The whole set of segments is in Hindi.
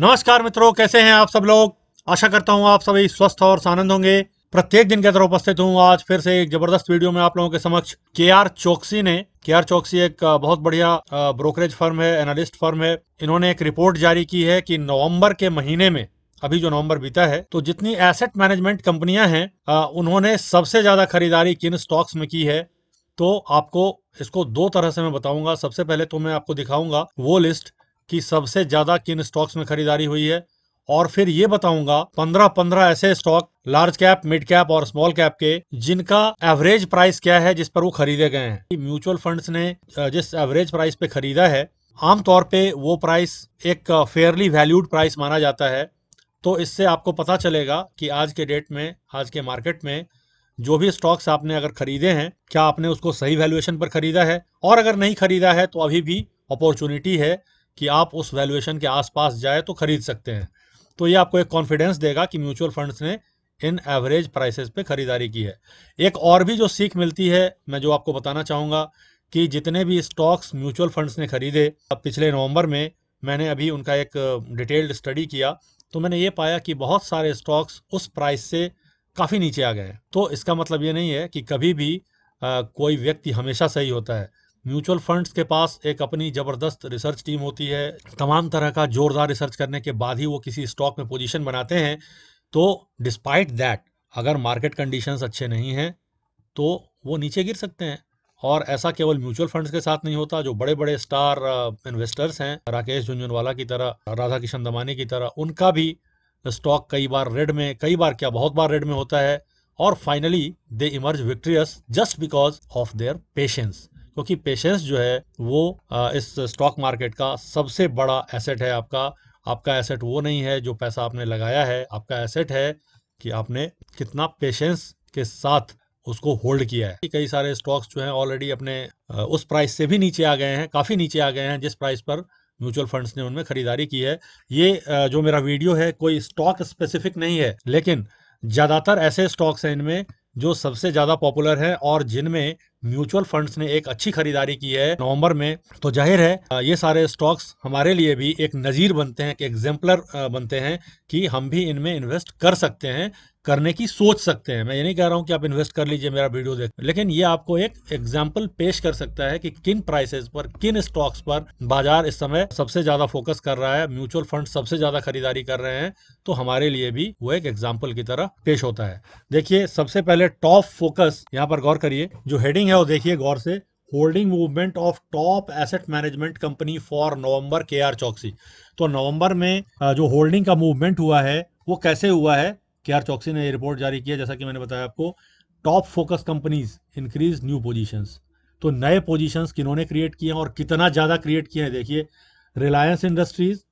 नमस्कार मित्रों कैसे हैं आप सब लोग आशा करता हूं आप सभी स्वस्थ और आनंद होंगे प्रत्येक दिन के तरह उपस्थित हूं आज फिर से एक जबरदस्त वीडियो में आप लोगों के समक्ष के आर चौकसी ने के आर चौकसी एक बहुत बढ़िया ब्रोकरेज फर्म है एनालिस्ट फर्म है इन्होंने एक रिपोर्ट जारी की है की नवम्बर के महीने में अभी जो नवंबर बीता है तो जितनी एसेट मैनेजमेंट कंपनियां हैं उन्होंने सबसे ज्यादा खरीदारी किन स्टॉक्स में की है तो आपको इसको दो तरह से मैं बताऊंगा सबसे पहले तो मैं आपको दिखाऊंगा वो लिस्ट कि सबसे ज़्यादा किन स्टॉक्स में खरीदारी हुई है और फिर ये बताऊंगा पंद्रह पंद्रह ऐसे stock large cap mid cap और स्मॉल कैप के जिनका एवरेज प्राइस क्या है जिस पर वो खरीदे गए हैं म्यूचुअल फंड्स ने जिस एवरेज प्राइस पे खरीदा है आमतौर पे वो प्राइस एक फेयरली वैल्यूड प्राइस माना जाता है तो इससे आपको पता चलेगा कि आज के डेट में आज के मार्केट में जो भी स्टॉक्स आपने अगर खरीदे हैं क्या आपने उसको सही वैल्यूएशन पर खरीदा है और अगर नहीं खरीदा है तो अभी भी अपॉर्चुनिटी है कि आप उस वैल्यूएशन के आसपास जाए तो खरीद सकते हैं तो ये आपको एक कॉन्फिडेंस देगा कि म्यूचुअल फंड्स ने इन एवरेज प्राइसेस पे खरीदारी की है एक और भी जो सीख मिलती है मैं जो आपको बताना चाहूँगा कि जितने भी स्टॉक्स म्यूचुअल फंड्स ने खरीदे पिछले नवंबर में मैंने अभी उनका एक डिटेल्ड स्टडी किया तो मैंने ये पाया कि बहुत सारे स्टॉक्स उस प्राइस से काफ़ी नीचे आ गए तो इसका मतलब ये नहीं है कि कभी भी आ, कोई व्यक्ति हमेशा सही होता है म्यूचुअल फंड्स के पास एक अपनी ज़बरदस्त रिसर्च टीम होती है तमाम तरह का जोरदार रिसर्च करने के बाद ही वो किसी स्टॉक में पोजीशन बनाते हैं तो डिस्पाइट दैट अगर मार्केट कंडीशंस अच्छे नहीं हैं तो वो नीचे गिर सकते हैं और ऐसा केवल म्यूचुअल फंड्स के साथ नहीं होता जो बड़े बड़े स्टार इन्वेस्टर्स हैं राकेश झुंझुनवाला की तरह राधा किशन दमानी की तरह उनका भी स्टॉक कई बार रेड में कई बार क्या बहुत बार रेड में होता है और finally they emerge victorious just because of their patience क्योंकि पेशेंस जो है वो इस स्टॉक मार्केट का सबसे बड़ा एसेट है आपका आपका एसेट वो नहीं है जो पैसा आपने लगाया है आपका एसेट है कि आपने कितना पेशेंस के साथ उसको होल्ड किया है कई सारे स्टॉक्स जो हैं ऑलरेडी अपने उस प्राइस से भी नीचे आ गए हैं काफ़ी नीचे आ गए हैं जिस प्राइस पर म्यूचुअल फंड्स ने उनमें खरीदारी की है ये जो मेरा वीडियो है कोई स्टॉक स्पेसिफिक नहीं है लेकिन ज़्यादातर ऐसे स्टॉक्स हैं इनमें जो सबसे ज़्यादा पॉपुलर हैं और जिनमें म्यूचुअल फंड्स ने एक अच्छी खरीदारी की है नवंबर में तो जाहिर है ये सारे स्टॉक्स हमारे लिए भी एक नज़ीर बनते हैं एक एग्जाम्पलर बनते हैं कि हम भी इनमें इन्वेस्ट कर सकते हैं करने की सोच सकते हैं मैं ये नहीं कह रहा हूँ कि आप इन्वेस्ट कर लीजिए मेरा वीडियो देख लेकिन ये आपको एक एग्जाम्पल पेश कर सकता है कि किन प्राइसेस पर किन स्टॉक्स पर बाजार इस समय सबसे ज्यादा फोकस कर रहा है म्यूचुअल फंड सबसे ज्यादा खरीदारी कर रहे हैं तो हमारे लिए भी वो एक एग्जाम्पल की तरह पेश होता है देखिए सबसे पहले टॉप फोकस यहाँ पर गौर करिए जो हेडिंग है और देखिए गौर से holding movement of top asset management company for November K R चौकसी तो नवंबर में जो होल्डिंग का मूवमेंट हुआ है वो कैसे हुआ है के आर चौकसी ने रिपोर्ट जारी किया जैसा कि मैंने बताया आपको top focus companies increase new positions तो नए पोजीशंस किन्होंने क्रिएट किए हैं और कितना ज़्यादा क्रिएट किए हैं देखिए Reliance industries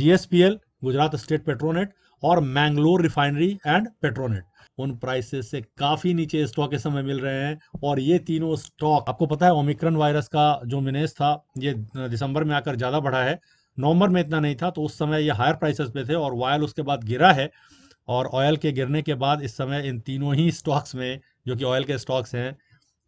GSPL Gujarat state Petronet और मैंगलोर रिफाइनरी एंड पेट्रोनेट उन प्राइसेस से काफी नीचे स्टॉक इस समय मिल रहे हैं और ये तीनों स्टॉक आपको पता है ओमिक्रन वायरस का जो मिनेस था ये दिसंबर में आकर ज्यादा बढ़ा है नवंबर में इतना नहीं था तो उस समय ये हायर प्राइसेस पे थे और वायल उसके बाद गिरा है और ऑयल के गिरने के बाद इस समय इन तीनों ही स्टॉक्स में जो कि ऑयल के स्टॉक्स हैं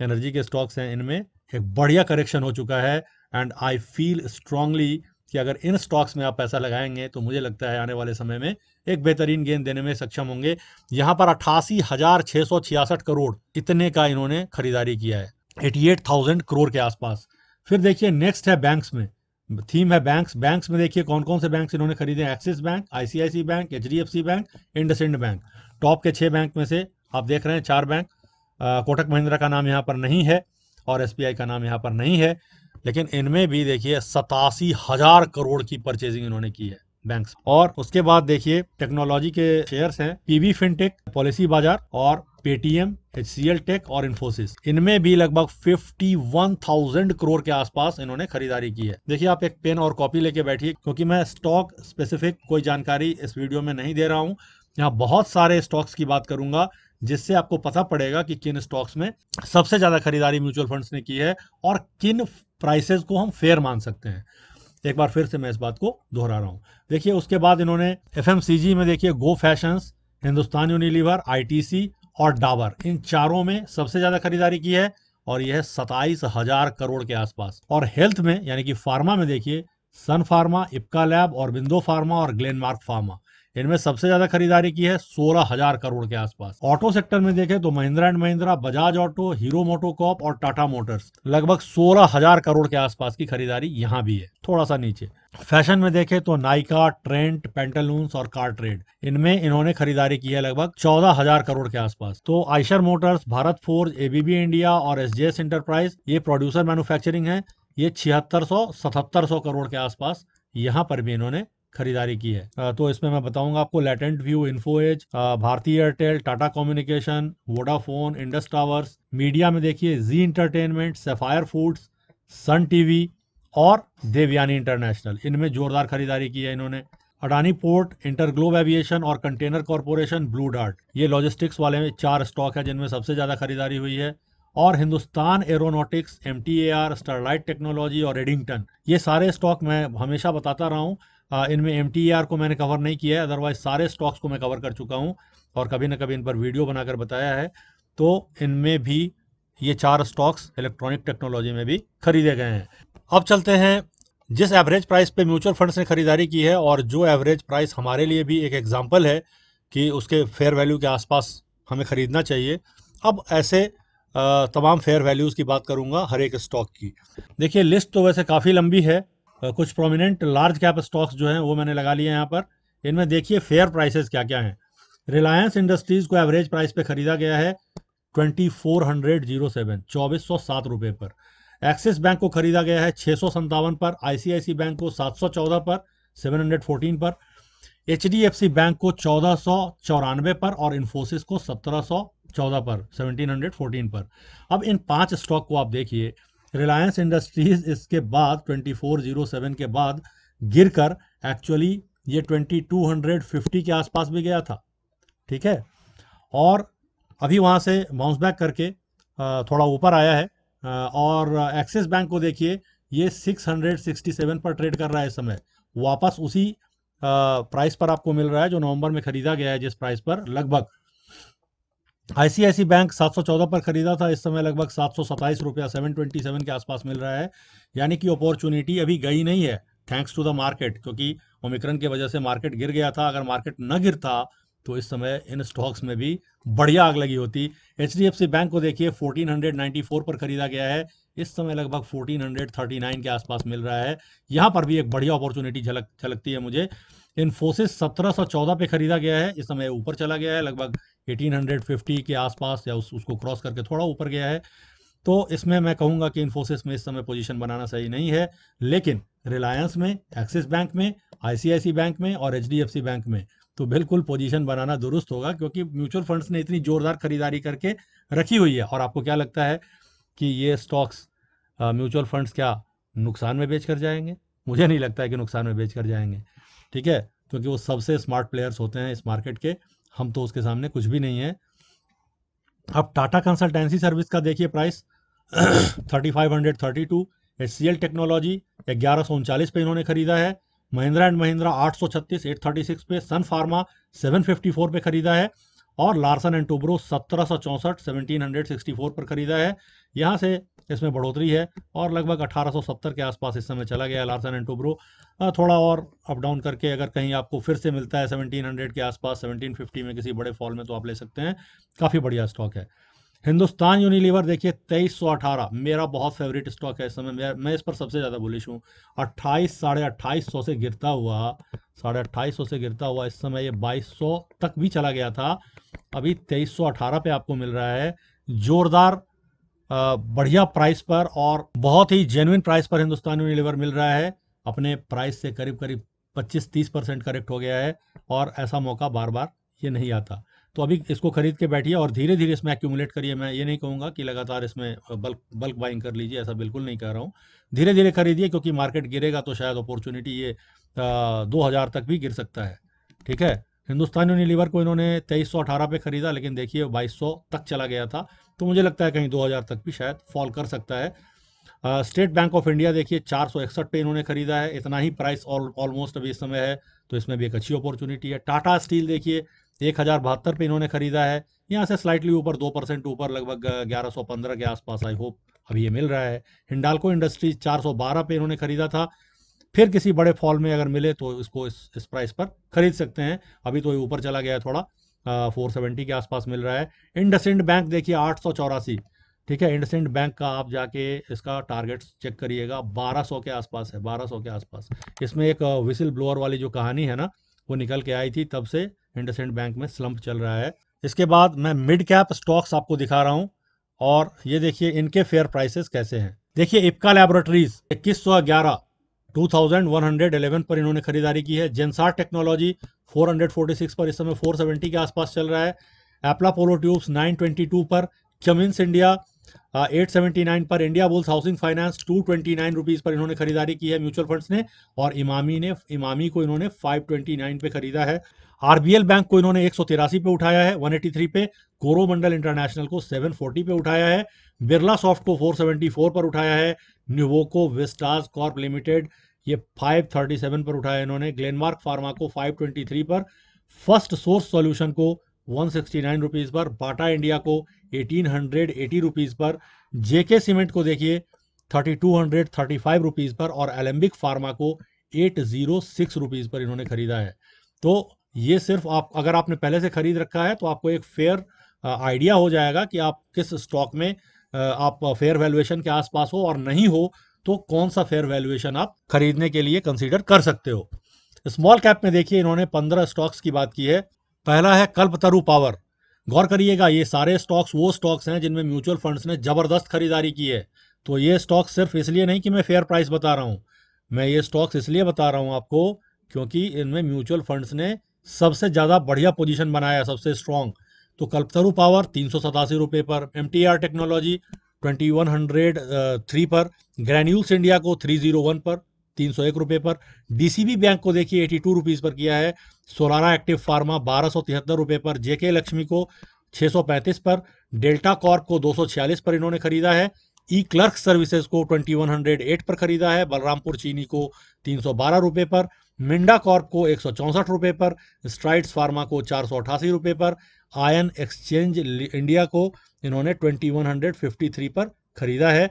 एनर्जी के स्टॉक्स हैं इनमें एक बढ़िया करेक्शन हो चुका है एंड आई फील स्ट्रांगली कि अगर इन स्टॉक्स में आप पैसा लगाएंगे तो मुझे लगता है आने वाले समय में एक बेहतरीन गेंद देने में सक्षम होंगे यहाँ पर अट्ठासी हजार छः सौ छियासठ करोड़ इतने का इन्होंने खरीदारी किया है एटी एट थाउजेंड करोड़ के आसपास फिर देखिए नेक्स्ट है बैंक्स में थीम है बैंक्स बैंक्स में देखिए कौन कौन से बैंक्स इन्होंने खरीदे Axis bank ICIC bank H bank IndusInd bank top के छः बैंक में से आप देख रहे हैं चार बैंक कोटक महिंद्रा का नाम यहाँ पर नहीं है और एस का नाम यहाँ पर नहीं है लेकिन इनमें भी देखिए सतासी हजार करोड़ की परचेजिंग इन्होंने की है बैंक्स और उसके बाद देखिए टेक्नोलॉजी के शेयर्स हैं पीवी फिनटेक पॉलिसी बाजार और Paytm H C L tech और इन्फोसिस इनमें भी लगभग 51,000 करोड़ के आसपास इन्होंने खरीदारी की है देखिए आप एक पेन और कॉपी लेके बैठिए क्योंकि मैं स्टॉक स्पेसिफिक कोई जानकारी इस वीडियो में नहीं दे रहा हूँ यहाँ बहुत सारे स्टॉक्स की बात करूंगा जिससे आपको पता पड़ेगा कि किन स्टॉक्स में सबसे ज़्यादा खरीदारी म्यूचुअल फंड्स ने की है और किन प्राइसेस को हम फेयर मान सकते हैं एक बार फिर से मैं इस बात को दोहरा रहा हूं देखिए उसके बाद इन्होंने एफ में देखिए go fashion Hindustan Unilever I और डाबर इन चारों में सबसे ज़्यादा खरीदारी की है और यह सताईस हजार करोड़ के आसपास और हेल्थ में यानी कि फार्मा में देखिए सन फार्मा इपका लैब और बिंदो फार्मा और ग्लेनमार्क फार्मा इनमें सबसे ज्यादा खरीदारी की है सोलह हजार करोड़ के आसपास ऑटो सेक्टर में देखें तो Mahindra and Mahindra Bajaj auto Hero MotoCorp और टाटा मोटर्स लगभग सोलह हजार करोड़ के आसपास की खरीदारी यहाँ भी है थोड़ा सा नीचे फैशन में देखें तो नाइका ट्रेंट पेंटलून्स और कार ट्रेड इनमें इन्होंने खरीदारी की है लगभग चौदह हजार करोड़ के आसपास तो Eicher motors Bharat forge ABB India और एसजेएस इंटरप्राइज ये प्रोड्यूसर मैन्युफैक्चरिंग है ये छिहत्तर सौ सतहत्तर सौ करोड़ के आसपास यहाँ पर भी इन्होंने खरीदारी की है तो इसमें मैं बताऊंगा आपको latent view Info Edge Bharti Airtel Tata communication Vodafone Indus towers media में देखिए Zee entertainment Sapphire foods Sun TV और देवयानी इंटरनेशनल इनमें जोरदार खरीदारी की है इन्होंने अडानी पोर्ट इंटरग्लोब एविएशन और कंटेनर कॉरपोरेशन ब्लू डार्ट ये लॉजिस्टिक्स वाले में चार स्टॉक है जिनमें सबसे ज्यादा खरीदारी हुई है और Hindustan aeronautics M T A R Sterlite technology और रेडिंगटन ये सारे स्टॉक मैं हमेशा बताता रहा हूँ इनमें एम टी ए आर को मैंने कवर नहीं किया है अदरवाइज सारे स्टॉक्स को मैं कवर कर चुका हूँ और कभी ना कभी इन पर वीडियो बनाकर बताया है तो इनमें भी ये चार स्टॉक्स इलेक्ट्रॉनिक टेक्नोलॉजी में भी खरीदे गए हैं अब चलते हैं जिस एवरेज प्राइस पे म्यूचुअल फंड्स ने खरीदारी की है और जो एवरेज प्राइस हमारे लिए भी एक एग्जाम्पल है कि उसके फेयर वैल्यू के आसपास हमें खरीदना चाहिए अब ऐसे तमाम फेयर वैल्यूज़ की बात करूँगा हर एक स्टॉक की देखिए लिस्ट तो वैसे काफ़ी लंबी है कुछ प्रोमिनेंट लार्ज कैप स्टॉक्स जो हैं वो मैंने लगा लिए हैं यहाँ पर इनमें देखिए फेयर प्राइसेस क्या क्या हैं रिलायंस इंडस्ट्रीज़ को एवरेज प्राइस पे खरीदा गया है twenty four hundred zero seven चौबीस सौ सात रुपये पर एक्सिस बैंक को खरीदा गया है छः सौ संतावन पर आईसीआईसी बैंक को सात सौ चौदह पर सेवन हंड्रेड फोर्टीन पर H D F C bank को चौदह सौ चौरानवे पर और इन्फोसिस को सत्रह सौ चौदह पर हंड्रेड फोर्टीन पर अब इन पांच स्टॉक को आप देखिए रिलायंस इंडस्ट्रीज इसके बाद सेवन के बाद गिर कर एक्चुअली ये फिफ्टी के आसपास भी गया था ठीक है और अभी वहाँ से बाउंस बैक करके थोड़ा ऊपर आया है और एक्सिस बैंक को देखिए ये सिक्स हंड्रेड सिक्सटी सेवन पर ट्रेड कर रहा है इस समय वापस उसी प्राइस पर आपको मिल रहा है जो नवंबर में खरीदा गया है जिस प्राइस पर लगभग आईसीआईसी बैंक 714 पर खरीदा था इस समय लगभग सात सौ सत्ताईस रुपया सेवन ट्वेंटी सेवन के आसपास मिल रहा है यानी कि अपॉर्चुनिटी अभी गई नहीं है थैंक्स टू द मार्केट क्योंकि ओमिक्रन की वजह से मार्केट गिर गया था अगर मार्केट न गिरता तो इस समय इन स्टॉक्स में भी बढ़िया आग लगी होती एच बैंक को देखिए 1494 पर खरीदा गया है इस समय लगभग 1439 के आसपास मिल रहा है यहाँ पर भी एक बढ़िया अपॉर्चुनिटी झलक झलकती है मुझे इन्फोसिस चौदह पे खरीदा गया है इस समय ऊपर चला गया है लगभग 1850 के आसपास या उस उसको क्रॉस करके थोड़ा ऊपर गया है तो इसमें मैं कहूँगा कि इन्फोसिस में इस समय पोजीशन बनाना सही नहीं है लेकिन रिलायंस में एक्सिस बैंक में आईसीआईसी बैंक में और एच बैंक में तो बिल्कुल पोजीशन बनाना दुरुस्त होगा क्योंकि म्यूचुअल फंड्स ने इतनी ज़ोरदार खरीदारी करके रखी हुई है और आपको क्या लगता है कि ये स्टॉक्स म्यूचुअल फंड्स क्या नुकसान में बेच कर जाएंगे मुझे नहीं लगता है कि नुकसान में बेच कर जाएंगे ठीक है क्योंकि वो सबसे स्मार्ट प्लेयर्स होते हैं इस मार्केट के हम तो उसके सामने कुछ भी नहीं है अब टाटा कंसल्टेंसी सर्विस का देखिए price thirty five hundred thirty two H C L technology ग्यारह सौ उनचालीस पे इन्होंने खरीदा है महिंद्रा एंड महिंद्रा आठ सौ छत्तीस एट थर्टी सिक्स पे Sun pharma seven fifty four पे खरीदा है और लार्सन एंड टोब्रो सत्रह सौ चौंसठ सेवनटीन हंड्रेड सिक्सटी फोर पर खरीदा है यहाँ से इसमें बढ़ोतरी है और लगभग 1870 के आसपास इस समय चला गया लार्सन एंड टूब्रो थोड़ा और अप डाउन करके अगर कहीं आपको फिर से मिलता है 1700 के आसपास 1750 में किसी बड़े फॉल में तो आप ले सकते हैं काफ़ी बढ़िया स्टॉक है हिंदुस्तान यूनिलीवर देखिए तेईस सौ अठारह मेरा बहुत फेवरेट स्टॉक है इस समय मैं इस पर सबसे ज़्यादा बुलिश हूँ अट्ठाईस साढ़े अट्ठाईस सौ से गिरता हुआ साढ़े अट्ठाईस सौ से गिरता हुआ इस समय ये बाईस सौ तक भी चला गया था अभी तेईस सौ अठारह पे आपको मिल रहा है जोरदार बढ़िया प्राइस पर और बहुत ही जेनुइन प्राइस पर हिंदुस्तान यूनिलीवर मिल रहा है अपने प्राइस से करीब करीब 25-30 परसेंट करेक्ट हो गया है और ऐसा मौका बार बार ये नहीं आता तो अभी इसको खरीद के बैठिए और धीरे धीरे इसमें एक्यूमुलेट करिए मैं ये नहीं कहूँगा कि लगातार इसमें बल्क बल्क बाइंग कर लीजिए ऐसा बिल्कुल नहीं कह रहा हूँ धीरे धीरे खरीदिए क्योंकि मार्केट गिरेगा तो शायद अपॉर्चुनिटी ये दो हज़ार तक भी गिर सकता है ठीक है हिंदुस्तान यूनिलीवर को इन्होंने तेईस पे खरीदा लेकिन देखिए बाईस तक चला गया था तो मुझे लगता है कहीं 2000 तक भी शायद फॉल कर सकता है स्टेट बैंक ऑफ इंडिया देखिए चार पे इन्होंने खरीदा है इतना ही प्राइस ऑलमोस्ट अभी इस समय है तो इसमें भी एक अच्छी अपॉर्चुनिटी है टाटा स्टील देखिए एक हज़ार बहत्तर पे इन्होंने खरीदा है यहाँ से स्लाइटली ऊपर दो परसेंट ऊपर लगभग ग्यारह सौ पंद्रह के आसपास आई होप अभी ये मिल रहा है हिंडालको इंडस्ट्रीज चार सौ बारह पे इन्होंने खरीदा था फिर किसी बड़े फॉल में अगर मिले तो इसको इस इस प्राइस पर खरीद सकते हैं अभी तो ये ऊपर चला गया थोड़ा फोर सेवेंटी के आसपास मिल रहा है इंडसेंड बैंक देखिए आठ सौ चौरासी ठीक है इंडसेंड बैंक का आप जाके इसका टारगेट चेक करिएगा 1200 के आसपास है सौ के आसपास इसमें एक विसिल ब्लोअर वाली जो कहानी है ना वो निकल के आई थी तब से इंडसेंड बैंक में स्लम्प चल रहा है इसके बाद मैं मिड कैप स्टॉक्स आपको दिखा रहा हूँ और ये देखिए इनके फेयर प्राइसेस कैसे हैं देखिए इपका लेबोरेटरीज इक्कीस सौ ग्यारह 2111 पर इन्होंने खरीदारी की है जेंसार टेक्नोलॉजी 446 पर इस समय 470 के आसपास चल रहा है एप्ला पोलो ट्यूब्स 922 पर कमिन्स इंडिया 879 पर India bulls housing finance two twenty पर इन्होंने खरीदारी की है म्यूचुअल फंड्स ने और इमामी ने इमामी को इन्होंने 529 पे खरीदा है आरबीएल बैंक को इन्होंने एक पे उठाया है 183 पे कोरोमंडल इंटरनेशनल को 740 पे उठाया है बिरला सॉफ्ट को 474 पर उठाया है न्यूवोको विस्टाज कॉर्प लिमिटेड ये 537 पर उठाया इन्होंने ग्लेनमार्क फार्मा को 523 पर फर्स्ट सोर्स सॉल्यूशन को 169 रुपीस पर बाटा इंडिया को 1880 रुपीस पर जेके सीमेंट को देखिए 3235 रुपीस पर और एलेम्बिक फार्मा को 806 रुपीस पर इन्होंने खरीदा है तो ये सिर्फ आप अगर आपने पहले से खरीद रखा है तो आपको एक फेयर आइडिया हो जाएगा कि आप किस स्टॉक में आप फेयर वैल्यूएशन के आसपास हो और नहीं हो तो कौन सा फेयर वैल्यूएशन आप खरीदने के लिए कंसीडर कर सकते हो स्मॉल कैप में देखिए इन्होंने पंद्रह स्टॉक्स की बात की है पहला है कल्पतरु पावर गौर करिएगा ये सारे स्टॉक्स वो स्टॉक्स हैं जिनमें म्यूचुअल फंड्स ने जबरदस्त खरीदारी की है तो ये स्टॉक्स सिर्फ इसलिए नहीं कि मैं फेयर प्राइस बता रहा हूँ मैं ये स्टॉक्स इसलिए बता रहा हूँ आपको क्योंकि इनमें म्यूचुअल फंड्स ने सबसे ज़्यादा बढ़िया पोजीशन बनाया सबसे स्ट्रॉन्ग तो कल्पतरु पावर तीन सौ सतासी पर एम टी आर टेक्नोलॉजी 2103 पर ग्रैन्यूल्स इंडिया को 301 पर तीन सौ एक रुपये पर डीसीबी बैंक को देखिए एटी टू रुपीज़ पर किया है सोलाना एक्टिव फार्मा बारह सौ तिहत्तर रुपये पर जेके लक्ष्मी को छः सौ पैंतीस पर डेल्टा कॉर्प को दो सौ छियालीस पर इन्होंने खरीदा है ई क्लर्क सर्विसेज को ट्वेंटी वन हंड्रेड एट पर खरीदा है बलरामपुर चीनी को तीन सौ बारह रुपये पर मिंडा कॉर्प को एक सौ पर स्ट्राइड्स फार्मा को चार सौ अठासी रुपये पर आयन एक्सचेंज इंडिया को इन्होंने 2153 पर खरीदा है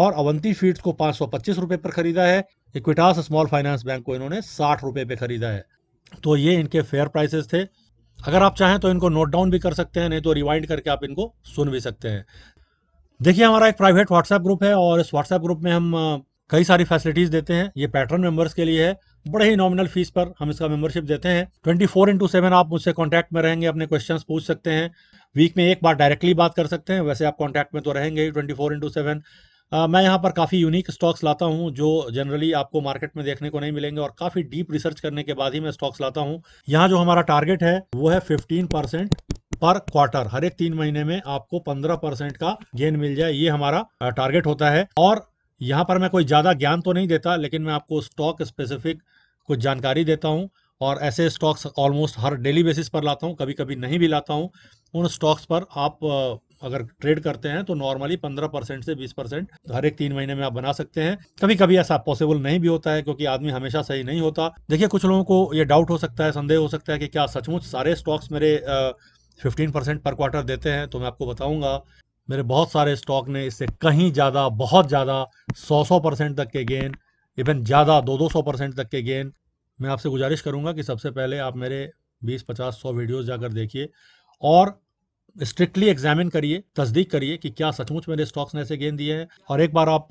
और अवंती फीड्स को पाँच सौ पर खरीदा है इक्विटास स्मॉल फाइनेंस बैंक को इन्होंने साठ रुपये पर खरीदा है तो ये इनके फेयर प्राइसेस थे अगर आप चाहें तो इनको नोट डाउन भी कर सकते हैं नहीं तो रिवाइंड करके आप इनको सुन भी सकते हैं देखिए हमारा एक प्राइवेट व्हाट्सएप ग्रुप है और इस व्हाट्सएप ग्रुप में हम कई सारी फैसिलिटीज़ देते हैं ये पैटर्न मेंबर्स के लिए है बड़े ही नॉमिनल फीस पर हम इसका मेंबरशिप देते हैं ट्वेंटी फोर इंटू सेवन आप मुझसे कॉन्टैक्ट में रहेंगे अपने क्वेश्चंस पूछ सकते हैं वीक में एक बार डायरेक्टली बात कर सकते हैं वैसे आप कॉन्टैक्ट में तो रहेंगे ट्वेंटी फोर इंटू सेवन मैं यहाँ पर काफ़ी यूनिक स्टॉक्स लाता हूँ जो जनरली आपको मार्केट में देखने को नहीं मिलेंगे और काफ़ी डीप रिसर्च करने के बाद ही मैं स्टॉक्स लाता हूँ यहाँ जो हमारा टारगेट है वो है फिफ्टीन परसेंट पर क्वार्टर हर एक तीन महीने में आपको पंद्रह परसेंट का गेन मिल जाए ये हमारा टारगेट होता है और यहाँ पर मैं कोई ज़्यादा ज्ञान तो नहीं देता लेकिन मैं आपको स्टॉक स्पेसिफिक कुछ जानकारी देता हूँ और ऐसे स्टॉक्स ऑलमोस्ट हर डेली बेसिस पर लाता हूँ कभी कभी नहीं भी लाता हूँ उन स्टॉक्स पर आप अगर ट्रेड करते हैं तो नॉर्मली 15 परसेंट से 20 परसेंट हर एक तीन महीने में आप बना सकते हैं कभी कभी ऐसा पॉसिबल नहीं भी होता है क्योंकि आदमी हमेशा सही नहीं होता देखिए कुछ लोगों को ये डाउट हो सकता है संदेह हो सकता है कि क्या सचमुच सारे स्टॉक्स मेरे फिफ्टीन परसेंट पर क्वार्टर देते हैं तो मैं आपको बताऊंगा मेरे बहुत सारे स्टॉक ने इससे कहीं ज़्यादा बहुत ज़्यादा सौ सौ परसेंट तक के गेन इवन ज़्यादा दो दो सौ परसेंट तक के गेन मैं आपसे गुजारिश करूंगा कि सबसे पहले आप मेरे बीस पचास सौ वीडियोस जाकर देखिए और स्ट्रिक्टली एग्जामिन करिए तस्दीक करिए कि क्या सचमुच मेरे स्टॉक्स ने ऐसे गेंद दिए हैं और एक बार आप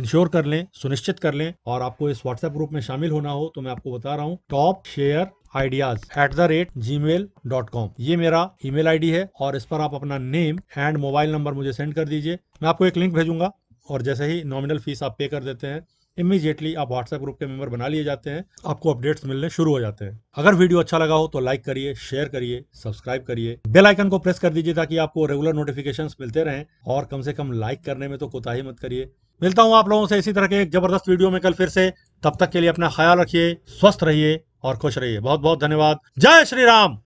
इंश्योर कर लें सुनिश्चित कर लें और आपको इस व्हाट्सएप ग्रुप में शामिल होना हो तो मैं आपको बता रहा हूँ top share ideas at the rate G mail dot com ये मेरा आई डी है और इस पर आप अपना नेम एंड मोबाइल नंबर मुझे सेंड कर दीजिए मैं आपको एक लिंक भेजूंगा और जैसे ही नॉमिनल फीस आप पे कर देते हैं इमीजिएटली आप व्हाट्सएप ग्रुप के मेंबर बना लिए जाते हैं आपको अपडेट्स मिलने शुरू हो जाते हैं अगर वीडियो अच्छा लगा हो तो लाइक करिए शेयर करिए सब्सक्राइब करिए बेल आइकन को प्रेस कर दीजिए ताकि आपको रेगुलर नोटिफिकेशन मिलते रहें और कम से कम लाइक करने में तो कोताही मत करिए मिलता हूँ आप लोगों से इसी तरह के एक जबरदस्त वीडियो में कल फिर से तब तक के लिए अपना ख्याल रखिए स्वस्थ रहिए और खुश रहिए बहुत बहुत धन्यवाद जय श्री राम